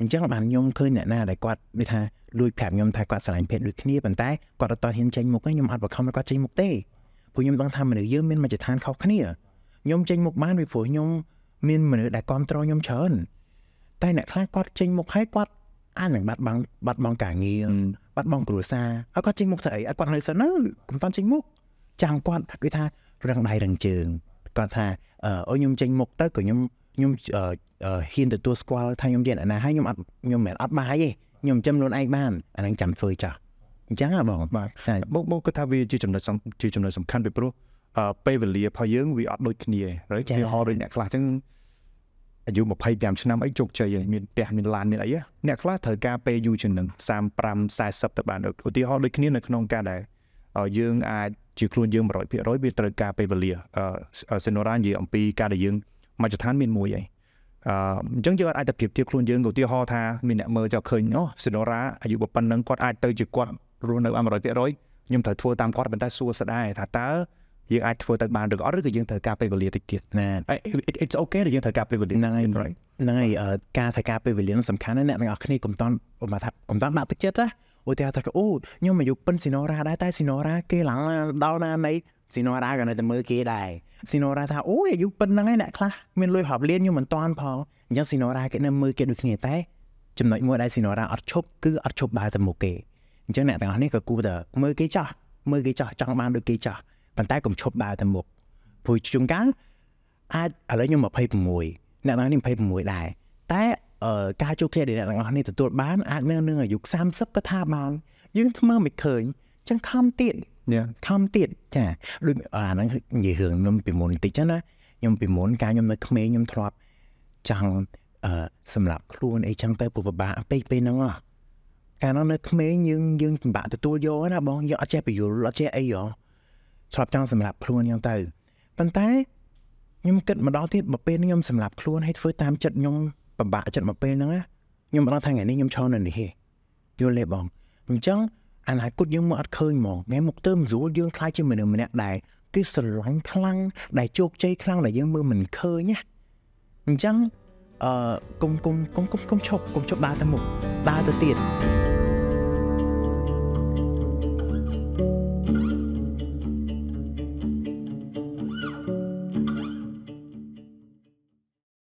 អញ្ចឹងបានខ្ញុំឃើញអ្នកណាដែលគាត់និយាយថាលួចប្រាប់ខ្ញុំថាគាត់ស្រឡាញ់ភេទដូចគ្នាប៉ុន្តែគាត់អត់តហ៊ានចេញមុខទេខ្ញុំអត់បង្ខំឲ្យគាត់ចេញមុខទេព្រោះខ្ញុំដឹងថាមនុស្សយើងមានមជ្ឈដ្ឋានខុសគ្នាខ្ញុំចេញមុខបានពីព្រោះខ្ញុំមានមនុស្សដែលគ្រប់គ្រងខ្ញុំច្រើនតែអ្នកខ្លះគាត់ចេញមុខហើយគាត់អាចនឹងបាត់បង់បាត់បង់ការងារបាត់បង់គ្រួសារហើយគាត់ចេញមុខទៅអីឲ្យគាត់នៅសិនទៅកុំតាន់ចេញមុខចាំគាត់ដូចថារឹងដៃរឹងជើងគាត់ថាអឺខ្ញុំចេញមុខទៅក៏ខ្ញុំខ្ញុំហ៊ានទទួលស្គាល់ថាខ្ញុំរៀនអាណាហើយខ្ញុំអត់ខ្ញុំមិនអត់បាយទេខ្ញុំចិញ្ចឹមខ្លួនឯងបានអាហ្នឹងចាំធ្វើចាស់អញ្ចឹងហ៎បងបាទចាបងបងគិតថាវាជាចំណុចជាចំណុចសំខាន់ពីព្រោះពេលវេលារបស់យើងវាអត់ដូចគ្នារហូតដូចអ្នកខ្លះអញ្ចឹងអាយុ25ឆ្នាំអីជោគជ័យមានផ្ទះមានឡានមានអីអ្នកខ្លះត្រូវការពេលយូរជាងនឹង35 40ទៅបានឧទាហរណ៍ដូចគ្នានៅក្នុងការដែលយើងអាចជាខ្លួនយើង100%វាត្រូវការពេលវេលាសេណូរ៉ានិយាយអំពីការដែលយើងមជ្ឈដ្ឋានមានមួយអីអញ្ចឹងយើងអាចទៅប្រៀបធៀបខ្លួនយើងឧទាហរណ៍ថាមានអ្នកមើលចោលឃើញអូសេណូរ៉ាអាយុប៉ុណ្ណឹងគាត់អាចទៅជាគាត់រស់នៅបាន100%ខ្ញុំត្រូវធ្វើតាមគាត់ប៉ុន្តែសួរស្ដាយថាតើយើងអាចធ្វើទៅបានឬក៏អត់ឬក៏យើងត្រូវការពេលវេលាតិចទៀតណា it's okay ដែលយើងត្រូវការពេលវេលាហ្នឹងហើយហ្នឹងហើយការត្រូវការពេលវេលាសំខាន់ណាស់អ្នកទាំងអស់គ្នាកុំតន់មកថាកុំតន់បាក់ទឹកចិត្តណាឧទាហរណ៍ថាអូខ្ញុំអាយុប៉ុនស៊ីណូរ៉ាដែរតែស៊ីណូរ៉ាគេឡើងដល់ណានៃស៊ីណូរ៉ាក៏នៅតែមើលគេដែរស៊ីណូរ៉ាថាអូយអាយុប៉ុណ្្នឹងឯងអ្នកខ្លះមានលុយរាប់លានយូរមិនតាន់ផងអញ្ចឹងស៊ីណូរ៉ាគេនៅមើលគេដូចគ្នាតែចំណុចមួយដែលស៊ីណូរ៉ាអត់ឈប់គឺអត់ឈប់ដើរទៅមុខគេអញ្ចឹងអ្នកទាំងអស់នេះក៏គួរតែមើលគេចាស់មើលគេចាស់ចង់បានដូចគេចាស់ប៉ុន្តែកុំឈប់ដើរទៅមុខព្រោះជួនកាលអាចឥឡូវខ្ញុំ26អ្នកទាំងអស់នេះ26ដែរតែការជួបគ្នាដែលអ្នកទាំងអស់នេះទទួលបានអាចនៅនឹងអាយុ30ក៏ថាបានយើងស្មើមិនឃើញចឹងខំទៀតខំទៀតចាដូចអាហ្នឹងនិយាយរឿងខ្ញុំពីមុនបន្តិចចឹងណាខ្ញុំពីមុនកាលខ្ញុំនៅក្មេងខ្ញុំធ្លាប់ចង់អឺសម្រាប់ខ្លួនអីចឹងទៅពុកពិបាកពេកពេលហ្នឹងហ៎កាលនោះនៅក្មេងយើងយើងពិបាកទទួលយកណាបងយើងអត់ចេះបញ្យល់អត់ចេះអីហ៎ឆ្លាប់ចង់សម្រាប់ខ្លួនចឹងទៅប៉ុន្តែខ្ញុំគិតម្ដងទៀតមកពេលខ្ញុំសម្រាប់ខ្លួនហើយធ្វើតាមចិត្តខ្ញុំពិបាកចិត្តមកពេលហ្នឹងខ្ញុំមិនដឹងថាថ្ងៃនេះខ្ញុំឈរនៅនេះទេយល់ទេបងអញ្ចឹងអនាគតយើងមកអត់ឃើញហ្មងថ្ងៃមុខទៅមិនស្រួលយើងខ្លាចជាមនុស្សម្នាក់ដែរគេស្រឡាញ់ខ្លាំងដែលជោគជ័យខ្លាំងដែលយើងមើលមិនឃើញណាអញ្ចឹងអឺគុំគុំគុំគុំឈប់គុំឈប់ដើរទៅមុខដើរទៅទៀត